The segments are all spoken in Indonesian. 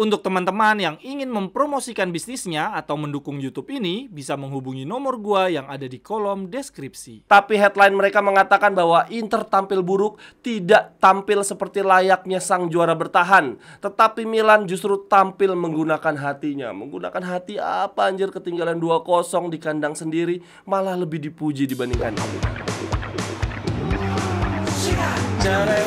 Untuk teman-teman yang ingin mempromosikan bisnisnya atau mendukung YouTube ini, bisa menghubungi nomor gua yang ada di kolom deskripsi. Tapi headline mereka mengatakan bahwa Inter tampil buruk, tidak tampil seperti layaknya sang juara bertahan. Tetapi Milan justru tampil menggunakan hatinya. Menggunakan hati apa anjir ketinggalan 2-0 di kandang sendiri, malah lebih dipuji dibandingkan. Jalan.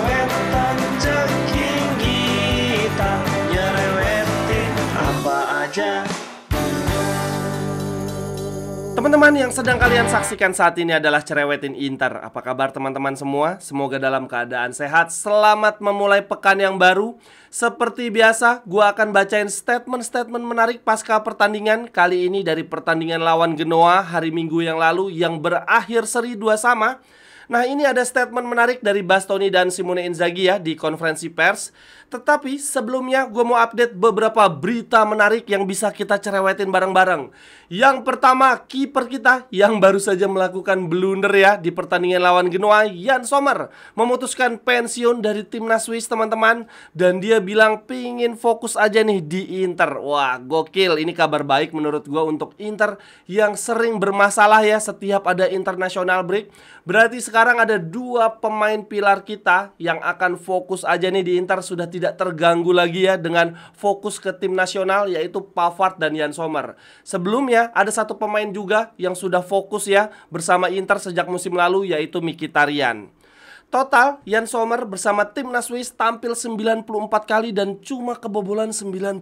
Teman-teman yang sedang kalian saksikan saat ini adalah Cerewetin Inter. Apa kabar teman-teman semua? Semoga dalam keadaan sehat. Selamat memulai pekan yang baru. Seperti biasa, gue akan bacain statement-statement menarik pasca pertandingan kali ini dari pertandingan lawan Genoa hari Minggu yang lalu yang berakhir seri dua sama. Nah ini ada statement menarik dari Bastoni dan Simone Inzaghi ya di konferensi pers. Tetapi sebelumnya gue mau update beberapa berita menarik yang bisa kita cerewetin bareng-bareng. Yang pertama, kiper kita yang baru saja melakukan blunder ya di pertandingan lawan Genoa, Jan Sommer memutuskan pensiun dari timnas Swiss teman-teman dan dia bilang pingin fokus aja nih di Inter. Wah, gokil. Ini kabar baik menurut gue untuk Inter yang sering bermasalah ya setiap ada international break. Berarti sekarang ada dua pemain pilar kita yang akan fokus aja nih di Inter sudah tidak terganggu lagi ya dengan fokus ke tim nasional yaitu Pavard dan Jan Sommer. Sebelumnya ada satu pemain juga yang sudah fokus ya bersama Inter sejak musim lalu yaitu Mkhitaryan. Total, Jan Sommer bersama timnas Swiss tampil 94 kali dan cuma kebobolan 92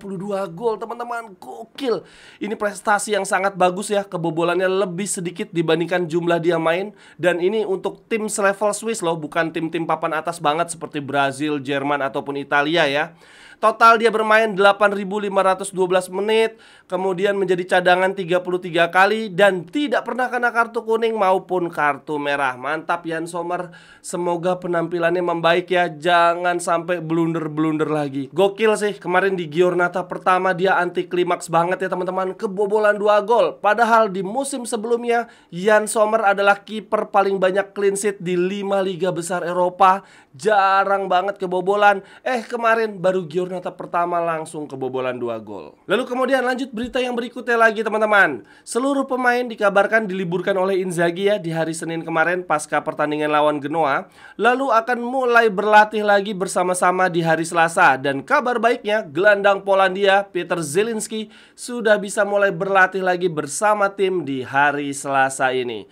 gol. Teman-teman, gokil. Ini prestasi yang sangat bagus ya. Kebobolannya lebih sedikit dibandingkan jumlah dia main. Dan ini untuk tim selevel Swiss loh, bukan tim-tim papan atas banget seperti Brazil, Jerman, ataupun Italia ya. Total dia bermain 8.512 menit, kemudian menjadi cadangan 33 kali dan tidak pernah kena kartu kuning maupun kartu merah. Mantap Yan Sommer, semoga penampilannya membaik ya. Jangan sampai blunder-blunder lagi. Gokil sih, kemarin di Giornata pertama dia anti klimaks banget ya teman-teman, kebobolan 2 gol. Padahal di musim sebelumnya Yan Sommer adalah kiper paling banyak clean sheet di 5 liga besar Eropa. Jarang banget kebobolan. Eh, kemarin baru Giornata Donata pertama langsung kebobolan dua gol. Lalu kemudian lanjut berita yang berikutnya lagi teman-teman. Seluruh pemain dikabarkan diliburkan oleh Inzaghi ya di hari Senin kemarin pasca pertandingan lawan Genoa. Lalu akan mulai berlatih lagi bersama-sama di hari Selasa. Dan kabar baiknya gelandang Polandia Peter Zielinski sudah bisa mulai berlatih lagi bersama tim di hari Selasa ini.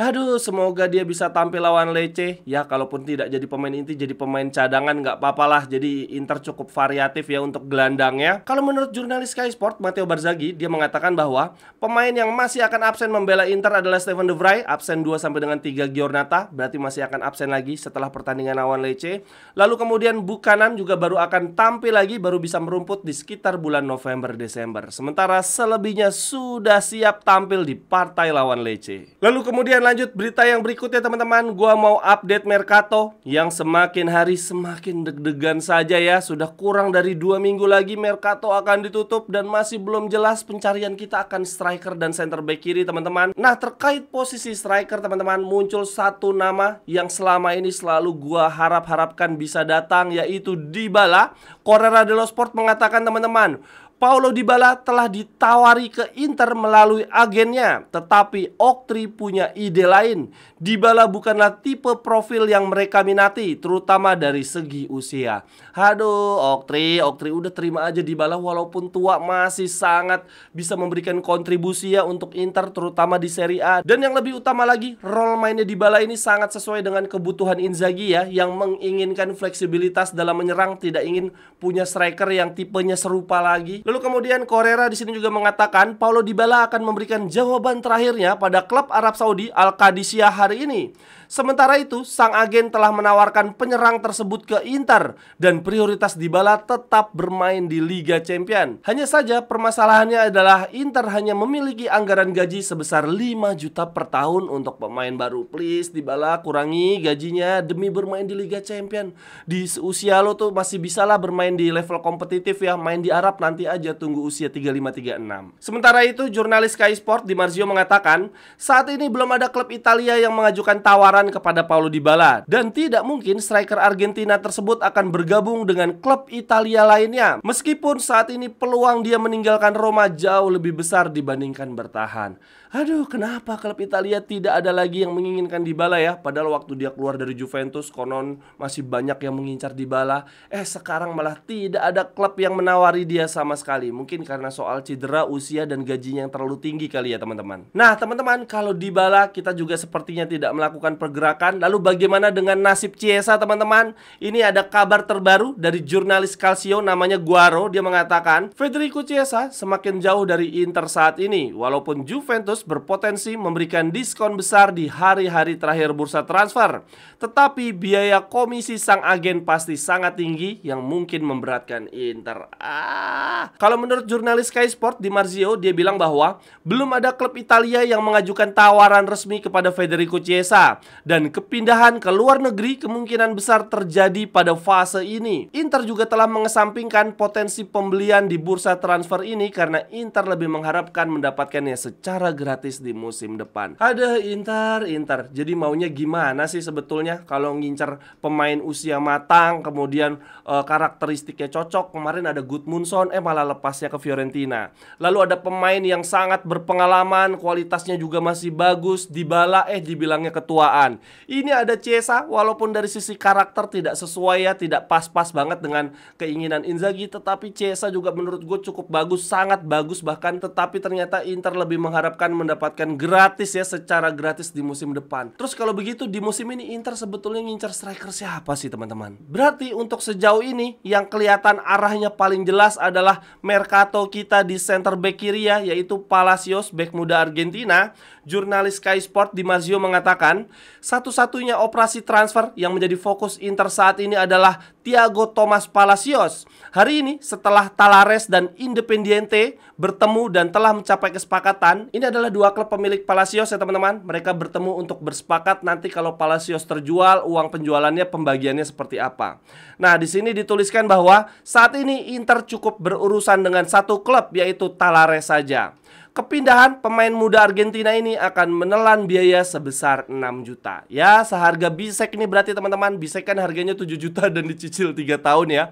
Aduh, semoga dia bisa tampil lawan Lece. Ya, kalaupun tidak jadi pemain inti, jadi pemain cadangan nggak apa-apalah. Jadi Inter cukup variatif ya untuk gelandangnya. Kalau menurut jurnalis Sky Sport, Matteo Barzagi, dia mengatakan bahwa pemain yang masih akan absen membela Inter adalah Steven De Vrij, absen 2 sampai dengan 3 Giornata, berarti masih akan absen lagi setelah pertandingan lawan Lece. Lalu kemudian Bukanan juga baru akan tampil lagi, baru bisa merumput di sekitar bulan November Desember. Sementara selebihnya sudah siap tampil di partai lawan Lece. Lalu kemudian lanjut berita yang berikutnya teman-teman Gua mau update Mercato Yang semakin hari semakin deg-degan saja ya Sudah kurang dari dua minggu lagi Mercato akan ditutup Dan masih belum jelas pencarian kita akan striker dan center back kiri teman-teman Nah terkait posisi striker teman-teman Muncul satu nama yang selama ini selalu gua harap-harapkan bisa datang Yaitu Dybala Correra dello Sport mengatakan teman-teman Paulo Dybala telah ditawari ke Inter melalui agennya, tetapi Oktri punya ide lain. Dybala bukanlah tipe profil yang mereka minati, terutama dari segi usia. Haduh, Oktri, Oktri udah terima aja Dybala walaupun tua masih sangat bisa memberikan kontribusi ya untuk Inter terutama di Serie A. Dan yang lebih utama lagi, role mainnya Dybala ini sangat sesuai dengan kebutuhan Inzaghi ya yang menginginkan fleksibilitas dalam menyerang, tidak ingin punya striker yang tipenya serupa lagi. Lalu kemudian Correa di sini juga mengatakan Paulo Dybala akan memberikan jawaban terakhirnya pada klub Arab Saudi Al Qadisiyah hari ini. Sementara itu, sang agen telah menawarkan penyerang tersebut ke Inter dan prioritas Dybala tetap bermain di Liga Champions. Hanya saja permasalahannya adalah Inter hanya memiliki anggaran gaji sebesar 5 juta per tahun untuk pemain baru. Please Dybala kurangi gajinya demi bermain di Liga Champions. Di usia lo tuh masih bisalah bermain di level kompetitif ya, main di Arab nanti aja saja tunggu usia 3536. Sementara itu, jurnalis Sky Sport di Marzio mengatakan, saat ini belum ada klub Italia yang mengajukan tawaran kepada Paulo Dybala dan tidak mungkin striker Argentina tersebut akan bergabung dengan klub Italia lainnya. Meskipun saat ini peluang dia meninggalkan Roma jauh lebih besar dibandingkan bertahan. Aduh, kenapa klub Italia tidak ada lagi yang menginginkan Dybala ya? Padahal waktu dia keluar dari Juventus konon masih banyak yang mengincar Dybala. Eh, sekarang malah tidak ada klub yang menawari dia sama sekali sekali. Mungkin karena soal cedera, usia, dan gajinya yang terlalu tinggi kali ya teman-teman. Nah teman-teman, kalau Dybala kita juga sepertinya tidak melakukan pergerakan. Lalu bagaimana dengan nasib Ciesa teman-teman? Ini ada kabar terbaru dari jurnalis Calcio namanya Guaro. Dia mengatakan, Federico Ciesa semakin jauh dari Inter saat ini. Walaupun Juventus berpotensi memberikan diskon besar di hari-hari terakhir bursa transfer. Tetapi biaya komisi sang agen pasti sangat tinggi yang mungkin memberatkan Inter. Ah, kalau menurut jurnalis Sky Sport di Marzio, dia bilang bahwa belum ada klub Italia yang mengajukan tawaran resmi kepada Federico Chiesa dan kepindahan ke luar negeri kemungkinan besar terjadi pada fase ini. Inter juga telah mengesampingkan potensi pembelian di bursa transfer ini karena Inter lebih mengharapkan mendapatkannya secara gratis di musim depan. Ada Inter, Inter. Jadi maunya gimana sih sebetulnya kalau ngincer pemain usia matang kemudian e, karakteristiknya cocok. Kemarin ada Gudmundsson eh malah lepasnya ke Fiorentina. Lalu ada pemain yang sangat berpengalaman, kualitasnya juga masih bagus, Dybala eh dibilangnya ketuaan. Ini ada Cesa walaupun dari sisi karakter tidak sesuai ya, tidak pas-pas banget dengan keinginan Inzaghi, tetapi Cesa juga menurut gue cukup bagus, sangat bagus bahkan tetapi ternyata Inter lebih mengharapkan mendapatkan gratis ya secara gratis di musim depan. Terus kalau begitu di musim ini Inter sebetulnya ngincer striker siapa sih teman-teman? Berarti untuk sejauh ini yang kelihatan arahnya paling jelas adalah Mercato kita di center back kiri ya, yaitu Palacios, back muda Argentina jurnalis Sky Sport di Dimazio mengatakan, satu-satunya operasi transfer yang menjadi fokus Inter saat ini adalah Thiago Thomas Palacios. Hari ini setelah Talares dan Independiente bertemu dan telah mencapai kesepakatan, ini adalah dua klub pemilik Palacios ya teman-teman. Mereka bertemu untuk bersepakat nanti kalau Palacios terjual, uang penjualannya pembagiannya seperti apa. Nah, di sini dituliskan bahwa saat ini Inter cukup berurusan dengan satu klub yaitu Talares saja. Kepindahan pemain muda Argentina ini akan menelan biaya sebesar 6 juta. Ya, seharga Bisek ini berarti teman-teman, Bisek kan harganya 7 juta dan dicicil 3 tahun ya.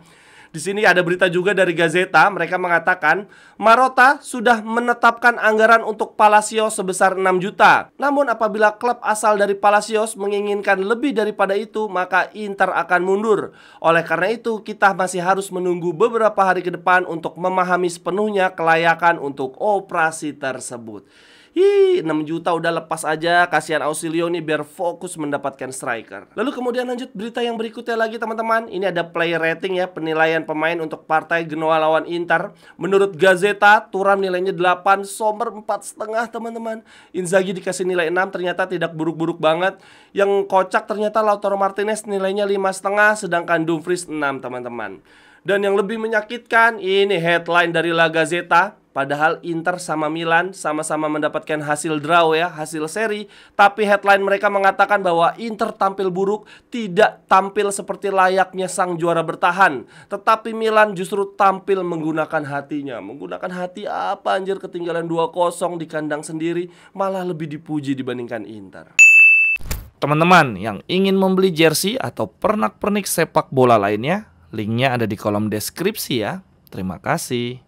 Di sini ada berita juga dari Gazeta, mereka mengatakan Marota sudah menetapkan anggaran untuk Palacios sebesar 6 juta. Namun apabila klub asal dari Palacios menginginkan lebih daripada itu, maka Inter akan mundur. Oleh karena itu, kita masih harus menunggu beberapa hari ke depan untuk memahami sepenuhnya kelayakan untuk operasi tersebut. Hi, 6 juta udah lepas aja, kasihan Ausilio nih biar fokus mendapatkan striker. Lalu kemudian lanjut berita yang berikutnya lagi teman-teman. Ini ada play rating ya, penilaian pemain untuk partai Genoa lawan Inter. Menurut Gazeta, Turam nilainya 8, Sommer 4,5 teman-teman. Inzaghi dikasih nilai 6, ternyata tidak buruk-buruk banget. Yang kocak ternyata Lautaro Martinez nilainya 5,5, sedangkan Dumfries 6 teman-teman. Dan yang lebih menyakitkan, ini headline dari La Gazeta. Padahal Inter sama Milan sama-sama mendapatkan hasil draw ya, hasil seri, tapi headline mereka mengatakan bahwa Inter tampil buruk, tidak tampil seperti layaknya sang juara bertahan. Tetapi Milan justru tampil menggunakan hatinya. Menggunakan hati apa anjir ketinggalan 2-0 di kandang sendiri, malah lebih dipuji dibandingkan Inter. Teman-teman yang ingin membeli jersey atau pernak-pernik sepak bola lainnya, linknya ada di kolom deskripsi ya. Terima kasih.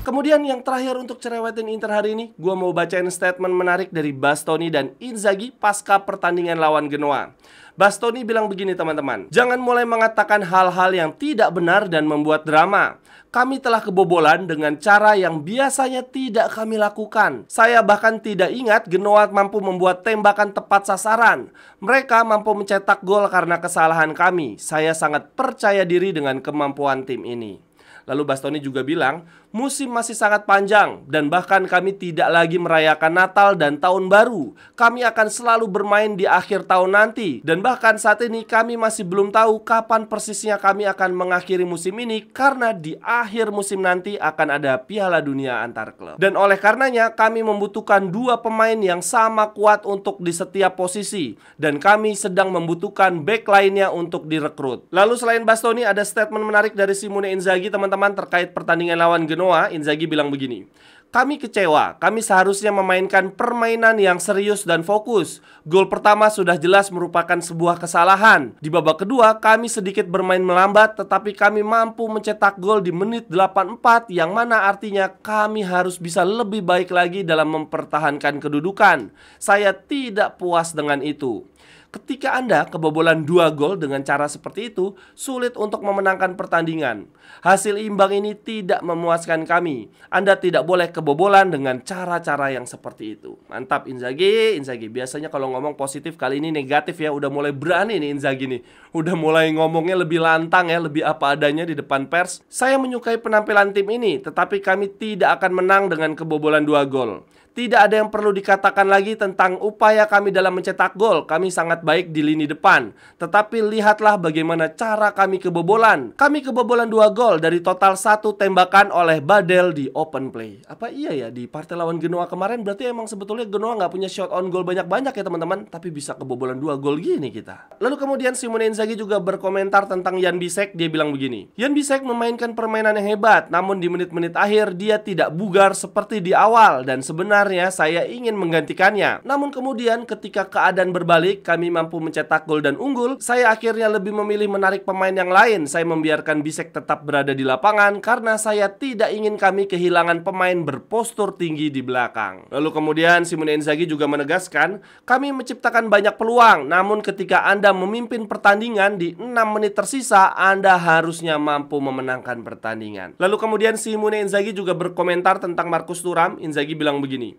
Kemudian yang terakhir untuk cerewetin Inter hari ini, gue mau bacain statement menarik dari Bastoni dan Inzaghi pasca pertandingan lawan Genoa. Bastoni bilang begini teman-teman, jangan mulai mengatakan hal-hal yang tidak benar dan membuat drama. Kami telah kebobolan dengan cara yang biasanya tidak kami lakukan. Saya bahkan tidak ingat Genoa mampu membuat tembakan tepat sasaran. Mereka mampu mencetak gol karena kesalahan kami. Saya sangat percaya diri dengan kemampuan tim ini. Lalu Bastoni juga bilang, Musim masih sangat panjang dan bahkan kami tidak lagi merayakan Natal dan Tahun Baru. Kami akan selalu bermain di akhir tahun nanti dan bahkan saat ini kami masih belum tahu kapan persisnya kami akan mengakhiri musim ini karena di akhir musim nanti akan ada Piala Dunia antar klub. Dan oleh karenanya kami membutuhkan dua pemain yang sama kuat untuk di setiap posisi dan kami sedang membutuhkan back lainnya untuk direkrut. Lalu selain Bastoni ada statement menarik dari Simone Inzaghi teman-teman terkait pertandingan lawan Genoa Genoa, Inzaghi bilang begini. Kami kecewa, kami seharusnya memainkan permainan yang serius dan fokus. Gol pertama sudah jelas merupakan sebuah kesalahan. Di babak kedua, kami sedikit bermain melambat tetapi kami mampu mencetak gol di menit 84 yang mana artinya kami harus bisa lebih baik lagi dalam mempertahankan kedudukan. Saya tidak puas dengan itu. Ketika Anda kebobolan dua gol dengan cara seperti itu, sulit untuk memenangkan pertandingan. Hasil imbang ini tidak memuaskan kami. Anda tidak boleh kebobolan dengan cara-cara yang seperti itu. Mantap Inzaghi, Inzaghi. Biasanya kalau ngomong positif kali ini negatif ya, udah mulai berani nih Inzaghi nih. Udah mulai ngomongnya lebih lantang ya, lebih apa adanya di depan pers. Saya menyukai penampilan tim ini, tetapi kami tidak akan menang dengan kebobolan dua gol. Tidak ada yang perlu dikatakan lagi tentang upaya kami dalam mencetak gol. Kami sangat baik di lini depan. Tetapi lihatlah bagaimana cara kami kebobolan. Kami kebobolan dua gol dari total satu tembakan oleh Badel di open play. Apa iya ya di partai lawan Genoa kemarin berarti emang sebetulnya Genoa nggak punya shot on goal banyak-banyak ya teman-teman. Tapi bisa kebobolan dua gol gini kita. Lalu kemudian Simone Inzaghi juga berkomentar tentang Yan Bisek. Dia bilang begini. Yan Bisek memainkan permainan yang hebat. Namun di menit-menit akhir dia tidak bugar seperti di awal. Dan sebenarnya sebenarnya saya ingin menggantikannya. Namun kemudian ketika keadaan berbalik, kami mampu mencetak gol dan unggul, saya akhirnya lebih memilih menarik pemain yang lain. Saya membiarkan Bisek tetap berada di lapangan karena saya tidak ingin kami kehilangan pemain berpostur tinggi di belakang. Lalu kemudian Simone Inzaghi juga menegaskan, kami menciptakan banyak peluang, namun ketika Anda memimpin pertandingan di 6 menit tersisa, Anda harusnya mampu memenangkan pertandingan. Lalu kemudian Simone Inzaghi juga berkomentar tentang Markus Turam. Inzaghi bilang begini,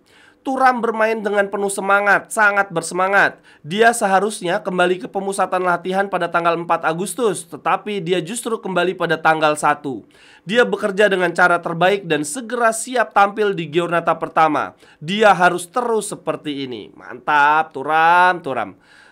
Turam bermain dengan penuh semangat, sangat bersemangat. Dia seharusnya kembali ke pemusatan latihan pada tanggal 4 Agustus, tetapi dia justru kembali pada tanggal 1. Dia bekerja dengan cara terbaik dan segera siap tampil di Giornata pertama. Dia harus terus seperti ini. Mantap, Turam, Turam.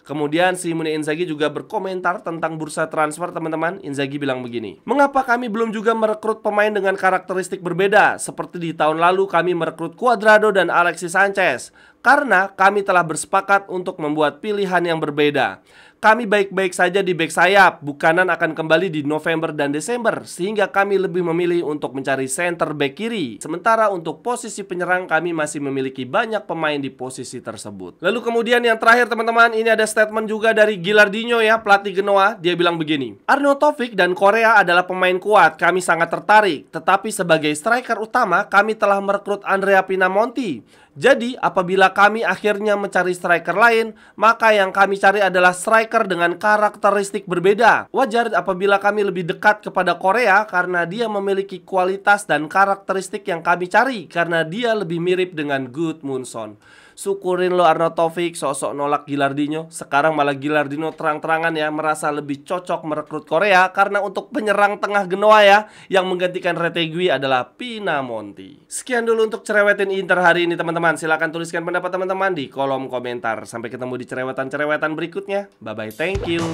Kemudian Simone Inzaghi juga berkomentar tentang bursa transfer teman-teman. Inzaghi bilang begini, Mengapa kami belum juga merekrut pemain dengan karakteristik berbeda? Seperti di tahun lalu kami merekrut Cuadrado dan Alexis Sanchez. Karena kami telah bersepakat untuk membuat pilihan yang berbeda. Kami baik-baik saja di back sayap. Bukanan akan kembali di November dan Desember sehingga kami lebih memilih untuk mencari center back kiri. Sementara untuk posisi penyerang kami masih memiliki banyak pemain di posisi tersebut. Lalu kemudian yang terakhir teman-teman, ini ada statement juga dari Gilardino ya, pelatih Genoa. Dia bilang begini, Arno Taufik dan Korea adalah pemain kuat, kami sangat tertarik. Tetapi sebagai striker utama, kami telah merekrut Andrea Pinamonti jadi, apabila kami akhirnya mencari striker lain, maka yang kami cari adalah striker dengan karakteristik berbeda. Wajar apabila kami lebih dekat kepada Korea karena dia memiliki kualitas dan karakteristik yang kami cari karena dia lebih mirip dengan Good Son. Syukurin lo Arno Taufik sosok nolak Gilardino. Sekarang malah Gilardino terang-terangan ya merasa lebih cocok merekrut Korea karena untuk penyerang tengah Genoa ya yang menggantikan Retegui adalah Pinamonti. Sekian dulu untuk cerewetin Inter hari ini teman-teman. Silahkan tuliskan pendapat teman-teman di kolom komentar. Sampai ketemu di cerewetan-cerewetan berikutnya. Bye-bye. Thank you.